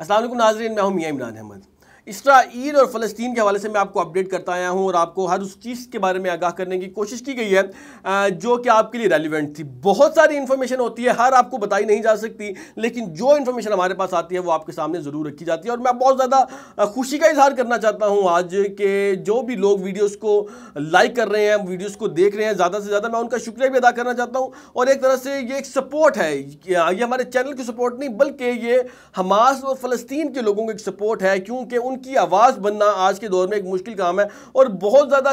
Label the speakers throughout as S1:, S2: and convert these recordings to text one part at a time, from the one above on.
S1: असल नाजरीन मैं हूँ मियाँ इमरान अहमद इसराइल और फ़लस्तीन के हवाले से मैं आपको अपडेट करता आया हूँ और आपको हर उस चीज़ के बारे में आगाह करने की कोशिश की गई है जो कि आपके लिए रेलिवेंट थी बहुत सारी इन्फॉर्मेशन होती है हर आपको बताई नहीं जा सकती लेकिन जो इन्फॉर्मेशन हमारे पास आती है वो आपके सामने ज़रूर रखी जाती है और मैं बहुत ज़्यादा खुशी का इजहार करना चाहता हूँ आज के जो भी लोग वीडियोज़ को लाइक कर रहे हैं वीडियोज़ को देख रहे हैं ज़्यादा से ज़्यादा मैं उनका शुक्रिया भी अदा करना चाहता हूँ और एक तरह से ये एक सपोर्ट है ये हमारे चैनल की सपोर्ट नहीं बल्कि ये हमास और फ़लस्तीन के लोगों की सपोर्ट है क्योंकि उन उनकी आवाज़ बनना आज के दौर में एक मुश्किल काम है और बहुत ज़्यादा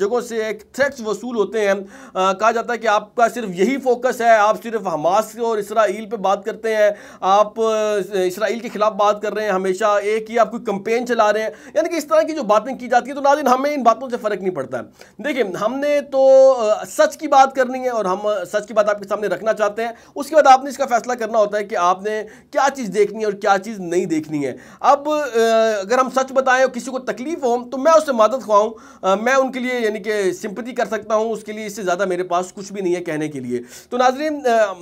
S1: जगहों से एक थ्रेट्स वसूल होते हैं कहा जाता है कि आपका सिर्फ यही फोकस है आप सिर्फ हमास और इसराइल पर बात करते हैं आप इसराइल के ख़िलाफ़ बात कर रहे हैं हमेशा एक ही आप कोई कंपेन चला रहे हैं यानी कि इस तरह की जो बातें की जाती है तो नाजिन हमें इन बातों से फ़र्क नहीं पड़ता है देखिए हमने तो सच की बात करनी है और हम सच की बात आपके सामने रखना चाहते हैं उसके बाद आपने इसका फैसला करना होता है कि आपने क्या चीज़ देखनी है और क्या चीज़ नहीं देखनी है अब अगर हम सच बताएं और किसी को तकलीफ हो तो मैं उससे मदद खुआऊँ मैं उनके लिए यानी कि सिंपति कर सकता हूँ उसके लिए इससे ज़्यादा मेरे पास कुछ भी नहीं है कहने के लिए तो नाजरीन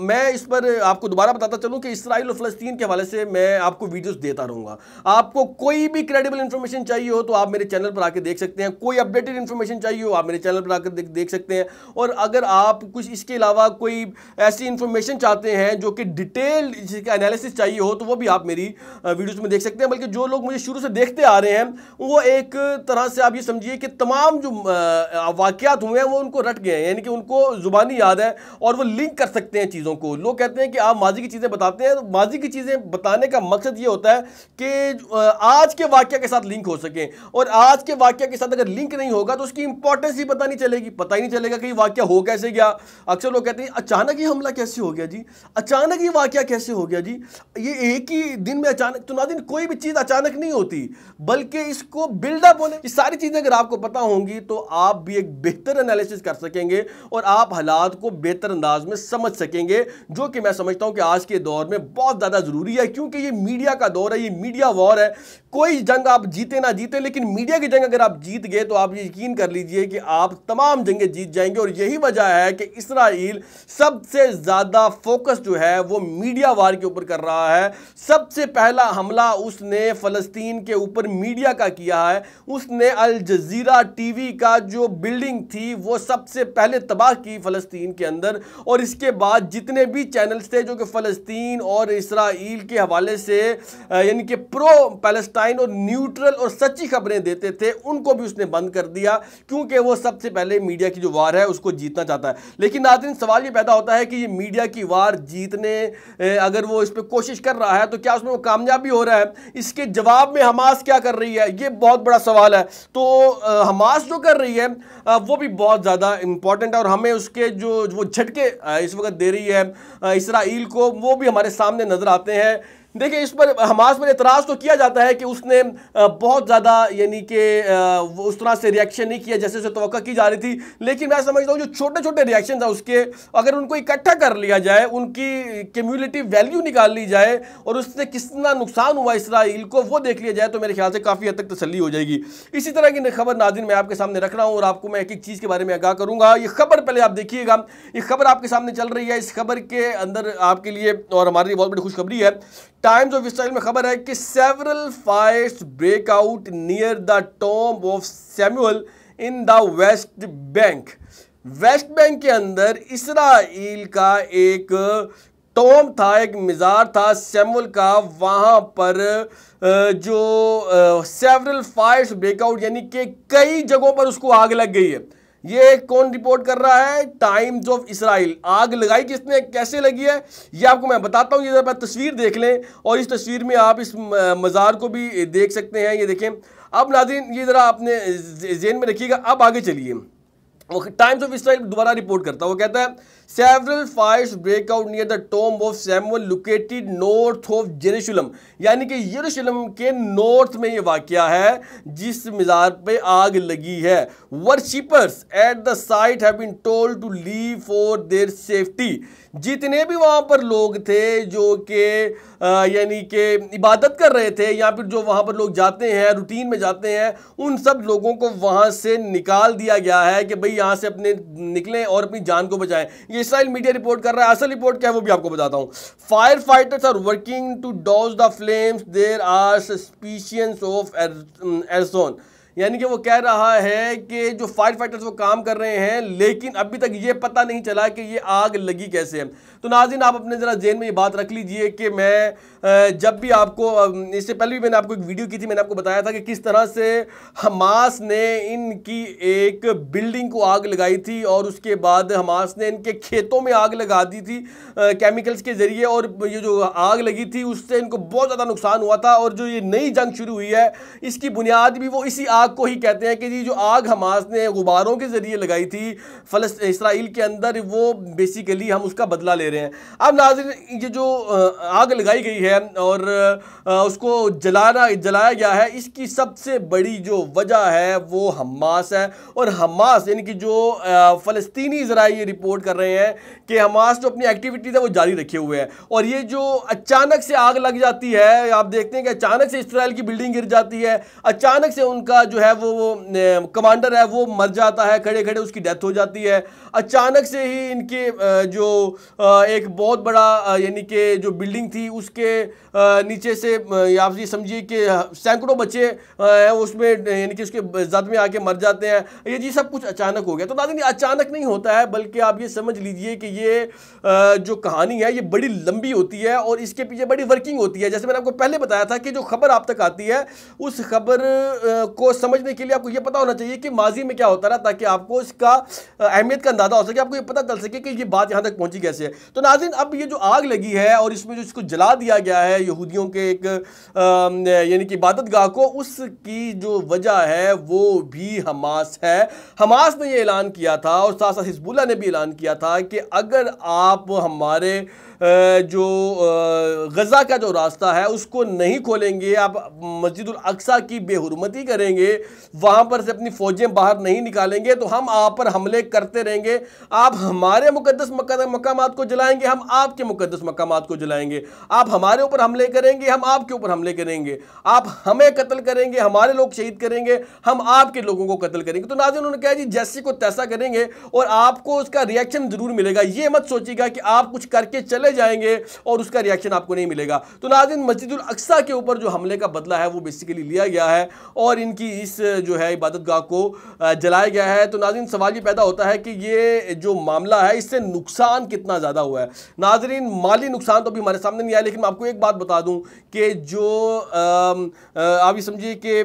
S1: मैं इस पर आपको दोबारा बताता चलूँ कि इसराइल और फ़लस्तीन के हवाले से मैं आपको वीडियोज़ देता रहूँगा आपको कोई भी क्रेडिबल इन्फॉर्मेशन चाहिए हो तो आप मेरे चैनल पर आकर देख सकते हैं कोई अपडेटेड इन्फॉर्मेशन चाहिए हो आप मेरे चैनल पर आकर देख, देख सकते हैं और अगर आप कुछ इसके अलावा कोई ऐसी इन्फॉर्मेशन चाहते हैं जो कि डिटेल एनालिसिस चाहिए हो तो वो भी आप मेरी वीडियोज़ में देख सकते हैं बल्कि जो लोग मुझे शुरू से देखते आ रहे हैं वो एक तरह से आप ये समझिए कि तमाम जो वाक़ात हुए हैं वो उनको रट गए हैं यानी कि उनको ज़ुबानी याद है और वो लिंक कर सकते हैं चीज़ों को लोग कहते हैं कि आप माजी की चीज़ें बताते हैं तो माजी की चीज़ें बताने का मकसद ये होता है कि आज के वाक्य के साथ लिंक हो सकें और आज के वाक्य के साथ अगर लिंक नहीं होगा तो उसकी इंपॉर्टेंस ही पता नहीं चलेगी पता ही नहीं चलेगा कि वाक्य हो कैसे गया अक्सर लोग कहते हैं अचानक ही हमला कैसे हो गया जी अचानक ही वाक्य कैसे हो गया जी ये एक ही दिन में अचानक ना दिन कोई भी चीज़ अचानक नहीं होती थी बल्कि इसको बिल्डअप होने ये सारी चीज़ें अगर आपको पता होंगी तो आप भी एक बेहतर एनालिसिस कर सकेंगे और आप हालात को बेहतर अंदाज में समझ सकेंगे जो कि मैं समझता हूं कि आज के दौर में बहुत ज़्यादा ज़रूरी है क्योंकि ये मीडिया का दौर है ये मीडिया वॉर है कोई जंग आप जीते ना जीते लेकिन मीडिया की जंग अगर आप जीत गए तो आप यकीन कर लीजिए कि आप तमाम जंगे जीत जाएंगे और यही वजह है कि इसराइल सबसे ज़्यादा फोकस जो है वो मीडिया वार के ऊपर कर रहा है सबसे पहला हमला उसने फ़लस्तीन के ऊपर मीडिया का किया है उसने अल जजीरा टीवी का जो बिल्डिंग थी वो सबसे पहले तबाह की फ़लस्तीन के अंदर और इसके बाद जितने भी चैनल्स थे जो कि फ़लस्तीन और इसराइल के हवाले से यानी कि प्रो पैलेस्टाइन और न्यूट्रल और सच्ची खबरें देते थे उनको भी उसने बंद कर दिया क्योंकि वो सबसे पहले मीडिया की जो वार है उसको जीतना चाहता है लेकिन नादिन सवाल ये पैदा होता है कि ये मीडिया की वार जीतने अगर वो इस पर कोशिश कर रहा है तो क्या उसमें वो कामयाबी हो रहा है इसके जवाब में हम हमास क्या कर रही है ये बहुत बड़ा सवाल है तो हमास जो कर रही है वो भी बहुत ज़्यादा इम्पॉर्टेंट है और हमें उसके जो वो झटके इस वक्त दे रही है इसराइल को वो भी हमारे सामने नज़र आते हैं देखिए इस पर हमास पर एतराज़ तो किया जाता है कि उसने बहुत ज़्यादा यानी कि उस तरह से रिएक्शन नहीं किया जैसे उसे तो की जा रही थी लेकिन मैं समझता हूँ जो छोटे छोटे रिएक्शन था उसके अगर उनको इकट्ठा कर लिया जाए उनकी कम्यूनिटी वैल्यू निकाल ली जाए और उससे कितना नुकसान हुआ इसराइल को वो देख लिया जाए तो मेरे ख्याल से काफ़ी हद तक तसली हो जाएगी इसी तरह की खबर नाजिन मैं आपके सामने रख रहा हूँ और आपको मैं एक एक चीज़ के बारे में आगाह करूँगा ये खबर पहले आप देखिएगा ये खबर आपके सामने चल रही है इस खबर के अंदर आपके लिए और हमारे लिए बहुत बड़ी खुशखबरी है टाइम्स ऑफ इसराइल में खबर है कि several fires break out near the tomb of Samuel in the West Bank West Bank के अंदर इसराइल का एक टॉम था एक मज़ार था सेमुल का वहाँ पर जो सेवरल फायर्स ब्रेकआउट यानी कि कई जगहों पर उसको आग लग गई है ये कौन रिपोर्ट कर रहा है टाइम्स ऑफ इसराइल आग लगाई किसने कैसे लगी है ये आपको मैं बताता हूँ ये जरा तस्वीर देख लें और इस तस्वीर में आप इस मज़ार को भी देख सकते हैं ये देखें अब नाजिन ये ज़रा अपने जेन में रखिएगा अब आगे चलिए टाइम्स ऑफ इसराइल दोबारा रिपोर्ट करता है वो कहता है several fires break out near the tomb of Samuel located north of Jerusalem यानी कि यरूशलम के नॉर्थ में ये वाक्य है जिस मज़ार पे आग लगी है worshippers at the site have been told to leave for their safety जितने भी वहाँ पर लोग थे जो कि यानी कि इबादत कर रहे थे या फिर जो वहाँ पर लोग जाते हैं रूटीन में जाते हैं उन सब लोगों को वहाँ से निकाल दिया गया है कि भाई यहां से अपने निकलें और अपनी जान को बचाएं ये इसराइल मीडिया रिपोर्ट कर रहा है असल रिपोर्ट क्या है वो भी आपको बताता हूं fire fighters are working to douse the flames there are suspicions of arson uh यानी कि वो कह रहा है कि जो फायर फाइटर्स वो काम कर रहे हैं लेकिन अभी तक ये पता नहीं चला कि ये आग लगी कैसे है तो नाजिन आप अपने ज़रा जेन में ये बात रख लीजिए कि मैं जब भी आपको इससे पहले भी मैंने आपको एक वीडियो की थी मैंने आपको बताया था कि किस तरह से हमास ने इनकी एक बिल्डिंग को आग लगाई थी और उसके बाद हमास ने इनके खेतों में आग लगा दी थी केमिकल्स के ज़रिए और ये जो आग लगी थी उससे इनको बहुत ज़्यादा नुकसान हुआ था और जो ये नई जंग शुरू हुई है इसकी बुनियाद भी वो इसी आग आग को ही कहते हैं कि जी जो आग हमास ने गुबारों के ज़रिए लगाई थी फलस्त इसराइल के अंदर वो बेसिकली हम उसका बदला ले रहे हैं अब नाजिर ये जो आग लगाई गई है और उसको जलाना जलाया गया है इसकी सबसे बड़ी जो वजह है वो हमास है और हमास यानी कि जो फ़लस्तनी ज़रा ये रिपोर्ट कर रहे हैं कि हमास जो अपनी एक्टिविटीज़ है वो जारी रखे हुए हैं और ये जो अचानक से आग लग जाती है आप देखते हैं कि अचानक से इसराइल की बिल्डिंग गिर जाती है अचानक से उनका जो जो है वो वो कमांडर है वो मर जाता है खड़े खड़े उसकी डेथ हो जाती है अचानक से ही इनके जो एक बहुत बड़ा यानी कि जो बिल्डिंग थी उसके नीचे से आप जी समझिए कि सैकड़ों बच्चे हैं उसमें यानी कि उसके जद में आके मर जाते हैं ये जी सब कुछ अचानक हो गया तो नाजिन अचानक नहीं होता है बल्कि आप ये समझ लीजिए कि ये जो कहानी है ये बड़ी लंबी होती है और इसके पीछे बड़ी वर्किंग होती है जैसे मैंने आपको पहले बताया था कि जो खबर आप तक आती है उस खबर को समझने के लिए आपको यह पता होना चाहिए कि माजी में क्या होता रहा ताकि आपको इसका अहमियत का अंदाजा हो सके आपको यह पता चल सके कि यह बात यहां तक पहुंची कैसे है तो नाजिन अब यह जो आग लगी है और इसमें जो इसको जला दिया गया है यहूदियों के एक यानी कि इबादत गाह को उसकी जो वजह है वो भी हमास है हमास ने यह ऐलान किया था और साथ साथ हिजबुल्ला ने भी ऐलान किया था कि अगर आप हमारे जो गज़ा का जो रास्ता है उसको नहीं खोलेंगे आप मस्जिद अक्सा की बेहरमती करेंगे वहाँ पर से अपनी फ़ौजें बाहर नहीं निकालेंगे तो हम आप पर हमले करते रहेंगे आप हमारे मुकदस मकाम को जलाएंगे हम आपके मुकदस मकाम को जलाएंगे आप हमारे ऊपर हमले करेंगे हम आपके ऊपर हमले करेंगे आप हमें कत्ल करेंगे हमारे लोग शहीद करेंगे हम आपके लोगों को कत्ल करेंगे तो नाजिन उन्होंने कहा जी जैसे को तैसा करेंगे और आपको उसका रिएक्शन ज़रूर मिलेगा ये मत सोचिएगा कि आप कुछ करके चले चले जाएंगे और उसका रिएक्शन आपको नहीं मिलेगा तो नाजिन मस्जिद अक्सा के ऊपर जो हमले का बदला है वो बेसिकली लिया गया है और इनकी इस जो है इबादत गाह को जलाया गया है तो नाजिन सवाल ये पैदा होता है कि ये जो मामला है इससे नुकसान कितना ज़्यादा हुआ है नाजरीन माली नुकसान तो अभी हमारे सामने नहीं आया लेकिन मैं आपको एक बात बता दूँ कि जो आप ये समझिए कि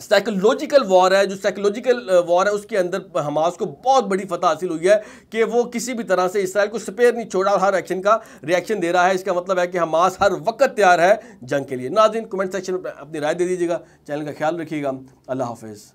S1: साइकोलॉजिकल वॉर है जो साइकोलॉजिकल वॉर uh, है उसके अंदर हमास को बहुत बड़ी फतह हासिल हुई है कि वो किसी भी तरह से इसराइल को स्पेयर नहीं छोड़ा और हर एक्शन का रिएक्शन दे रहा है इसका मतलब है कि हमास हर वक्त तैयार है जंग के लिए नाजिन कमेंट सेक्शन में अपनी राय दे दीजिएगा चैनल का ख्याल रखिएगा अल्लाह हाफिज़